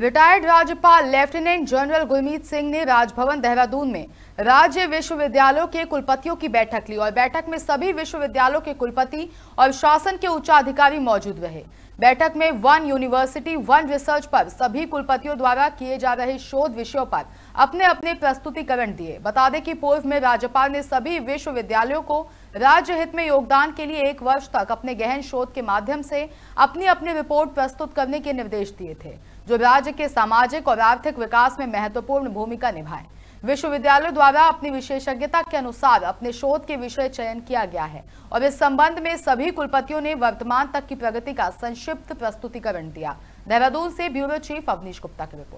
retired राज्यपाल lieutenant general Gurmeet Singh ने राजभवन देहरादून में राज्य विश्वविद्यालयों के कुलपतियों की बैठक ली और बैठक में सभी विश्वविद्यालयों के कुलपति और शासन के उच्चाधिकारी मौजूद रहे बैठक में वन यूनिवर्सिटी वन रिसर्च पर सभी कुलपतियों द्वारा किए जा रहे शोध विषयों पर अपने अपने प्रस्तुतिकरण दिए बता दें कि पूर्व में राज्यपाल ने सभी विश्वविद्यालयों को राज्य हित में योगदान के लिए एक वर्ष तक अपने गहन शोध के माध्यम से अपनी अपनी रिपोर्ट प्रस्तुत करने के निर्देश दिए थे जो राज्य के सामाजिक और आर्थिक विकास में महत्वपूर्ण भूमिका निभाए विश्वविद्यालय द्वारा अपनी विशेषज्ञता के अनुसार अपने शोध के विषय चयन किया गया है और इस संबंध में सभी कुलपतियों ने वर्तमान तक की प्रगति का संक्षिप्त प्रस्तुतिकरण दिया देहरादून से ब्यूरो चीफ अवनीश गुप्ता की रिपोर्ट